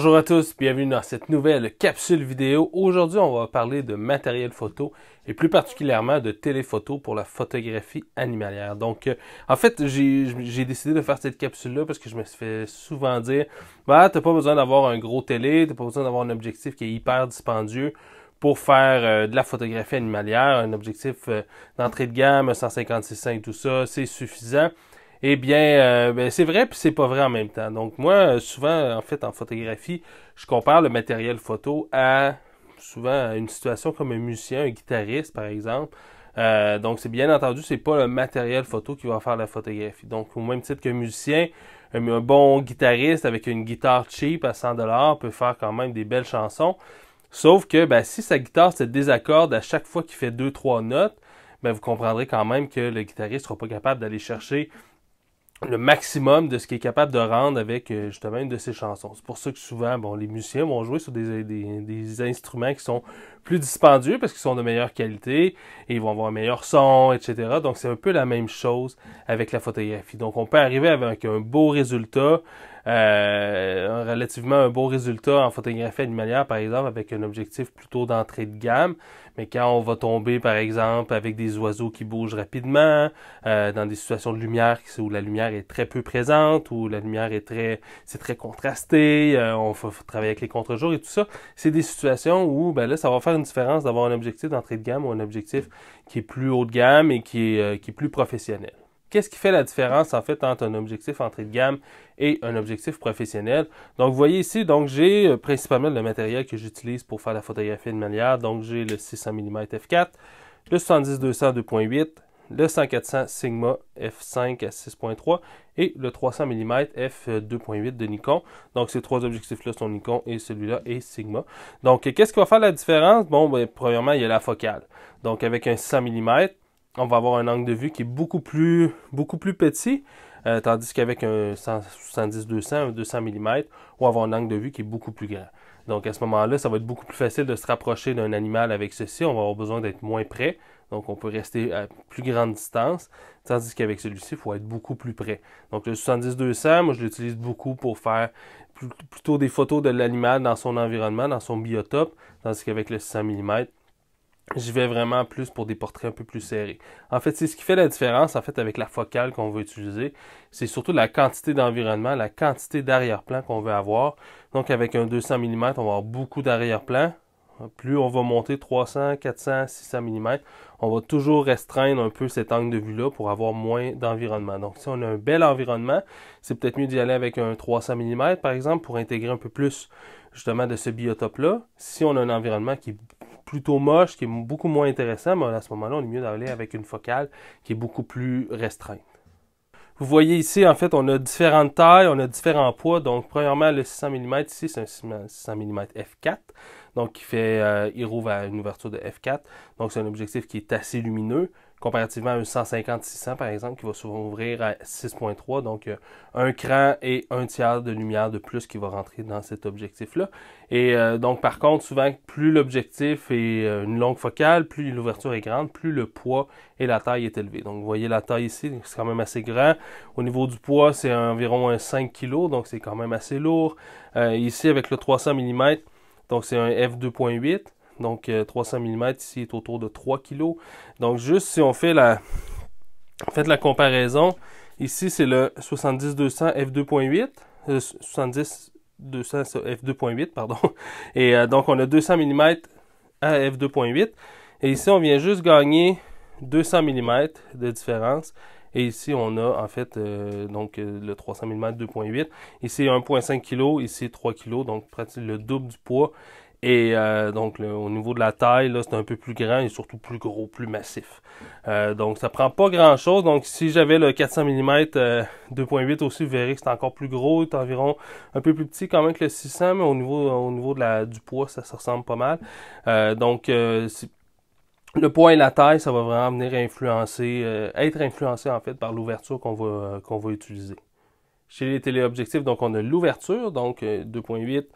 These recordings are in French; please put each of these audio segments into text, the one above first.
Bonjour à tous, bienvenue dans cette nouvelle capsule vidéo. Aujourd'hui, on va parler de matériel photo et plus particulièrement de téléphoto pour la photographie animalière. Donc, euh, en fait, j'ai décidé de faire cette capsule-là parce que je me suis fait souvent dire bah, t'as pas besoin d'avoir un gros télé, t'as pas besoin d'avoir un objectif qui est hyper dispendieux pour faire euh, de la photographie animalière, un objectif euh, d'entrée de gamme, 156.5, tout ça, c'est suffisant. Eh bien, euh, ben c'est vrai puis c'est pas vrai en même temps. Donc moi, euh, souvent, en fait, en photographie, je compare le matériel photo à souvent une situation comme un musicien, un guitariste, par exemple. Euh, donc, c'est bien entendu, c'est pas le matériel photo qui va faire la photographie. Donc, au même titre qu'un musicien, un, bon guitariste avec une guitare cheap à 100$ peut faire quand même des belles chansons. Sauf que ben, si sa guitare se désaccorde à chaque fois qu'il fait 2-3 notes, ben, vous comprendrez quand même que le guitariste sera pas capable d'aller chercher le maximum de ce qu'il est capable de rendre avec euh, justement une de ses chansons. C'est pour ça que souvent, bon, les musiciens vont jouer sur des, des, des instruments qui sont plus dispendieux parce qu'ils sont de meilleure qualité et ils vont avoir un meilleur son, etc. Donc c'est un peu la même chose avec la photographie. Donc on peut arriver avec un beau résultat, euh, relativement un beau résultat en photographie animalière, par exemple, avec un objectif plutôt d'entrée de gamme. Mais quand on va tomber, par exemple, avec des oiseaux qui bougent rapidement, euh, dans des situations de lumière où la lumière est très peu présente, où la lumière est très, c'est très contrasté, euh, on faut, travailler avec les contre-jours et tout ça, c'est des situations où, ben là, ça va faire une différence d'avoir un objectif d'entrée de gamme ou un objectif qui est plus haut de gamme et qui est, euh, qui plus professionnel. Qu'est-ce qui fait la différence en fait entre un objectif entrée de gamme et un objectif professionnel? Donc vous voyez ici, donc j'ai euh, principalement le matériel que j'utilise pour faire la photographie de manière. Donc j'ai le 600 mm f4, le 70 200 2.8, le 1400 Sigma f5 à 6.3 et le 300 mm f2.8 de Nikon. Donc ces trois objectifs-là sont Nikon et celui-là est Sigma. Donc qu'est-ce qui va faire la différence? Bon, ben, premièrement, il y a la focale. Donc avec un 100 mm, on va avoir un angle de vue qui est beaucoup plus, beaucoup plus petit. Euh, tandis qu'avec un 170-200, 200 mm, on va avoir un angle de vue qui est beaucoup plus grand. Donc à ce moment-là, ça va être beaucoup plus facile de se rapprocher d'un animal avec ceci. On va avoir besoin d'être moins près. Donc on peut rester à plus grande distance. Tandis qu'avec celui-ci, il faut être beaucoup plus près. Donc le 70-200, moi je l'utilise beaucoup pour faire plutôt des photos de l'animal dans son environnement, dans son biotope. Tandis qu'avec le 600 mm, J'y vais vraiment plus pour des portraits un peu plus serrés. En fait, c'est ce qui fait la différence en fait avec la focale qu'on veut utiliser, c'est surtout la quantité d'environnement, la quantité d'arrière-plan qu'on veut avoir. Donc avec un 200 mm, on va avoir beaucoup d'arrière-plan. Plus on va monter 300, 400, 600 mm, on va toujours restreindre un peu cet angle de vue-là pour avoir moins d'environnement. Donc si on a un bel environnement, c'est peut-être mieux d'y aller avec un 300 mm par exemple pour intégrer un peu plus justement de ce biotope-là. Si on a un environnement qui est plutôt moche, qui est beaucoup moins intéressant, mais à ce moment-là, on est mieux d'aller avec une focale qui est beaucoup plus restreinte. Vous voyez ici, en fait, on a différentes tailles, on a différents poids. Donc, premièrement, le 600 mm ici, c'est un 600 mm f4. Donc, qui fait, euh, il rouvre à une ouverture de f4. Donc, c'est un objectif qui est assez lumineux comparativement à un 150-600 par exemple qui va souvent ouvrir à 6.3, donc euh, un cran et un tiers de lumière de plus qui va rentrer dans cet objectif-là. Et euh, donc par contre, souvent, plus l'objectif est euh, une longue focale, plus l'ouverture est grande, plus le poids et la taille est élevé. Donc vous voyez la taille ici, c'est quand même assez grand. Au niveau du poids, c'est environ un 5 kg, donc c'est quand même assez lourd. ici, avec le 300 mm, donc c'est un f2.8. Donc, 300 euh, mm ici est autour de 3 kg. Donc, juste si on fait la, fait la comparaison, ici c'est le 70-200 f2.8. 70 200 f2.8 pardon et euh, donc on a 200 mm à f2.8 et ici on vient juste gagner 200 mm de différence et ici on a en fait euh, donc le 300 mm 2.8 ici 1.5 kg ici 3 kg donc pratiquement le double du poids et euh, donc, au niveau de la taille, là, c'est un peu plus grand et surtout plus gros, plus massif. Euh, donc, ça prend pas grand-chose. Donc, si j'avais le 400 mm 2.8 aussi, vous verrez que c'est encore plus gros. C'est environ un peu plus petit quand même que le 600, mais au niveau, du poids, ça se ressemble pas mal. Euh, donc, le poids et la taille, ça va vraiment venir influencer, être influencé en fait par l'ouverture qu'on va, qu'on va utiliser. Chez les téléobjectifs, donc on a l'ouverture, donc 2.8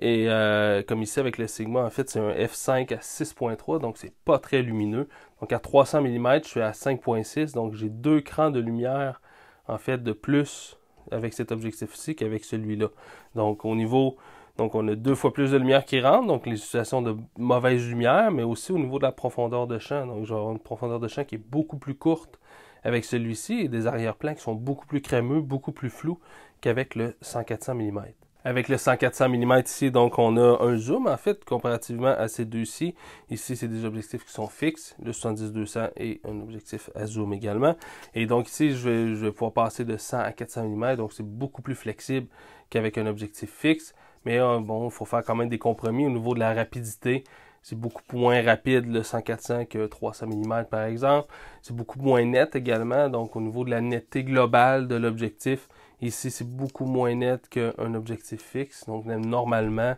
et euh, comme ici avec le Sigma, en fait, c'est un f5 à 6.3, donc c'est pas très lumineux. Donc à 300 mm, je suis à 5.6, donc j'ai deux crans de lumière en fait de plus avec cet objectif-ci qu'avec celui-là. Donc au niveau, donc on a deux fois plus de lumière qui rentre, donc les situations de mauvaise lumière, mais aussi au niveau de la profondeur de champ. Donc je une profondeur de champ qui est beaucoup plus courte avec celui-ci et des arrière-plans qui sont beaucoup plus crémeux, beaucoup plus flous qu'avec le 100-400 mm avec le 100-400 mm ici. Donc, on a un zoom, en fait, comparativement à ces deux-ci. Ici, c'est des objectifs qui sont fixes, le 70-200 et un objectif à zoom également. Et donc, ici, je vais, pouvoir passer de 100 à 400 mm. Donc, c'est beaucoup plus flexible qu'avec un objectif fixe. Mais euh, bon, il faut faire quand même des compromis au niveau de la rapidité. C'est beaucoup moins rapide le 100-400 que 300 mm par exemple. C'est beaucoup moins net également. Donc, au niveau de la netteté globale de l'objectif, Ici, c'est beaucoup moins net qu'un objectif fixe. Donc, normalement,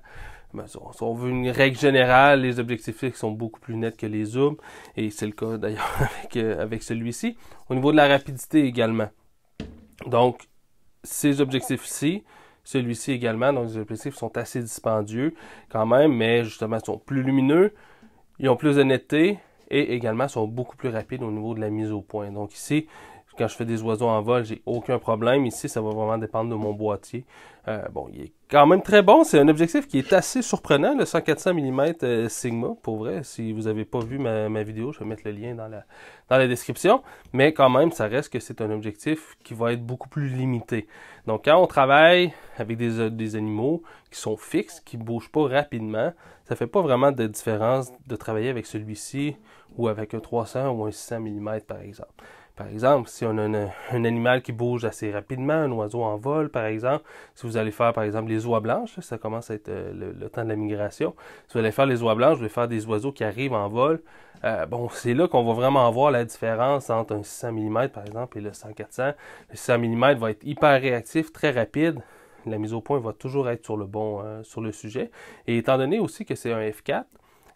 ben, si on veut une règle générale, les objectifs fixes sont beaucoup plus nets que les zooms, et c'est le cas d'ailleurs euh, avec, celui-ci. Au niveau de la rapidité également. Donc, ces objectifs-ci, celui-ci également, donc les objectifs sont assez dispendieux quand même, mais justement, ils sont plus lumineux, ils ont plus de netteté, et également sont beaucoup plus rapides au niveau de la mise au point. Donc ici, quand je fais des oiseaux en vol, j'ai aucun problème. Ici, ça va vraiment dépendre de mon boîtier. Euh, bon, il est quand même très bon. C'est un objectif qui est assez surprenant, le 100-400 mm euh, Sigma, pour vrai. Si vous n'avez pas vu ma, vidéo, je vais mettre le lien dans la, dans la description. Mais quand même, ça reste que c'est un objectif qui va être beaucoup plus limité. Donc, quand on travaille avec des, des animaux qui sont fixes, qui ne bougent pas rapidement, ça ne fait pas vraiment de différence de travailler avec celui-ci ou avec un 300 ou un 600 mm, par exemple. Par exemple, si on a un animal qui bouge assez rapidement, un oiseau en vol, par exemple, si vous allez faire, par exemple, les oies blanches, ça commence à être euh, le, temps de la migration, si vous allez faire les oies blanches, vous allez faire des oiseaux qui arrivent en vol, euh, bon, c'est là qu'on va vraiment voir la différence entre un 600 mm, par exemple, et le 100-400. Le 600 mm va être hyper réactif, très rapide, la mise au point va toujours être sur le bon, euh, sur le sujet. Et étant donné aussi que c'est un F4,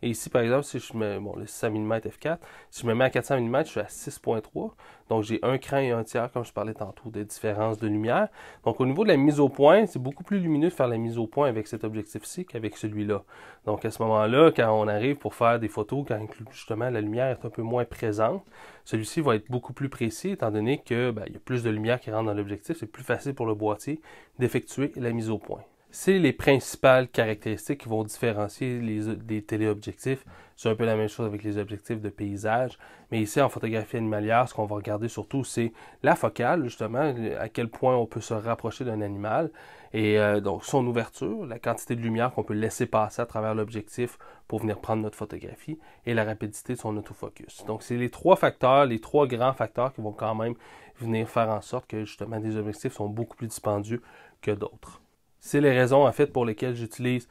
et ici, par exemple, si je mets bon, le 600 mm f4, si je me mets à 400 mm, je suis à 6.3. Donc, j'ai un cran et un tiers, comme je parlais tantôt, des différences de lumière. Donc, au niveau de la mise au point, c'est beaucoup plus lumineux de faire la mise au point avec cet objectif-ci qu'avec celui-là. Donc, à ce moment-là, quand on arrive pour faire des photos, quand justement la lumière est un peu moins présente, celui-ci va être beaucoup plus précis, étant donné qu'il ben, y a plus de lumière qui rentre dans l'objectif. C'est plus facile pour le boîtier d'effectuer la mise au point c'est les principales caractéristiques qui vont différencier les, téléobjectifs. C'est un peu la même chose avec les objectifs de paysage. Mais ici, en photographie animalière, ce qu'on va regarder surtout, c'est la focale, justement, à quel point on peut se rapprocher d'un animal. Et euh, donc, son ouverture, la quantité de lumière qu'on peut laisser passer à travers l'objectif pour venir prendre notre photographie et la rapidité de son autofocus. Donc, c'est les trois facteurs, les trois grands facteurs qui vont quand même venir faire en sorte que, justement, des objectifs sont beaucoup plus dispendieux que d'autres. C'est les raisons en fait pour lesquelles j'utilise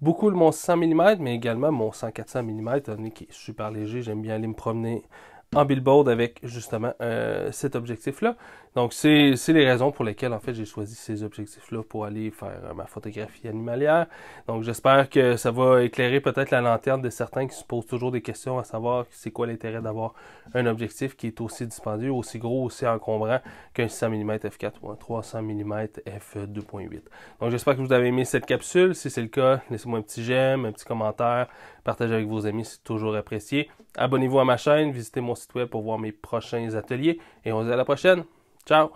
beaucoup mon 100 mm, mais également mon 100-400 mm, un qui est super léger. J'aime bien aller me promener en billboard avec justement euh, cet objectif-là. Donc, c'est les raisons pour lesquelles, en fait, j'ai choisi ces objectifs-là pour aller faire euh, ma photographie animalière. Donc, j'espère que ça va éclairer peut-être la lanterne de certains qui se posent toujours des questions à savoir c'est quoi l'intérêt d'avoir un objectif qui est aussi dispendieux, aussi gros, aussi encombrant qu'un 600 mm f4 ou un 300 mm f2.8. Donc, j'espère que vous avez aimé cette capsule. Si c'est le cas, laissez-moi un petit j'aime, un petit commentaire, partagez avec vos amis, c'est toujours apprécié. Abonnez-vous à ma chaîne, visitez mon pour voir mes prochains ateliers. Et on se dit à la prochaine. Ciao!